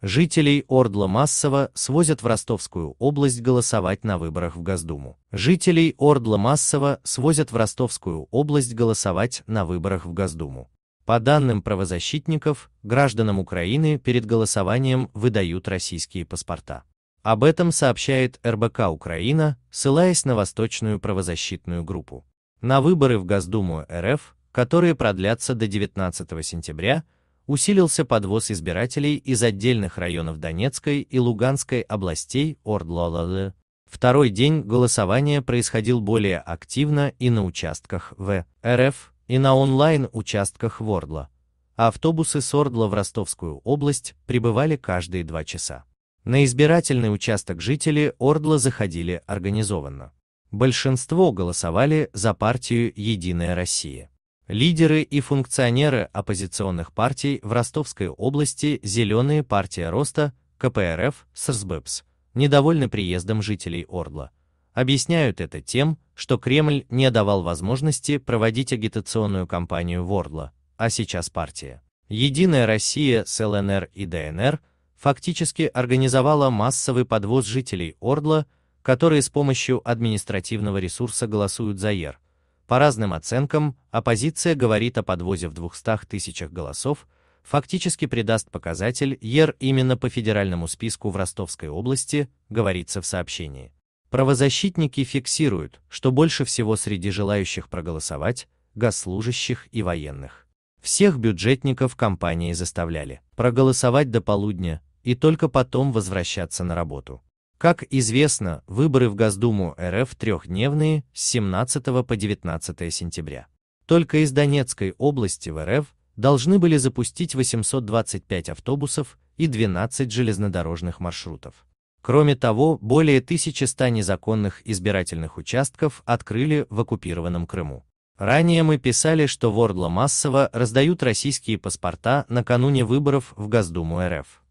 Жителей Ордла массово свозят в Ростовскую область голосовать на выборах в Госдуму. Жителей Ордла массово свозят в Ростовскую область голосовать на выборах в Госдуму. По данным правозащитников, гражданам Украины перед голосованием выдают российские паспорта. Об этом сообщает РБК Украина, ссылаясь на Восточную правозащитную группу. На выборы в Госдуму РФ, которые продлятся до 19 сентября, усилился подвоз избирателей из отдельных районов Донецкой и Луганской областей Ордлолалы. Второй день голосования происходил более активно и на участках в РФ, и на онлайн-участках Вордла. А автобусы с Ордла в Ростовскую область прибывали каждые два часа. На избирательный участок жители Ордла заходили организованно. Большинство голосовали за партию «Единая Россия». Лидеры и функционеры оппозиционных партий в Ростовской области «Зеленые партия роста», КПРФ, СРСБЭПС, недовольны приездом жителей Ордла. Объясняют это тем, что Кремль не давал возможности проводить агитационную кампанию в Орла, а сейчас партия. Единая Россия с ЛНР и ДНР фактически организовала массовый подвоз жителей Ордла, которые с помощью административного ресурса голосуют за ЕР – по разным оценкам, оппозиция говорит о подвозе в 200 тысячах голосов, фактически придаст показатель ЕР именно по федеральному списку в Ростовской области, говорится в сообщении. Правозащитники фиксируют, что больше всего среди желающих проголосовать – госслужащих и военных. Всех бюджетников компании заставляли проголосовать до полудня и только потом возвращаться на работу. Как известно, выборы в Госдуму РФ трехдневные с 17 по 19 сентября. Только из Донецкой области в РФ должны были запустить 825 автобусов и 12 железнодорожных маршрутов. Кроме того, более 1100 незаконных избирательных участков открыли в оккупированном Крыму. Ранее мы писали, что в массово раздают российские паспорта накануне выборов в Госдуму РФ.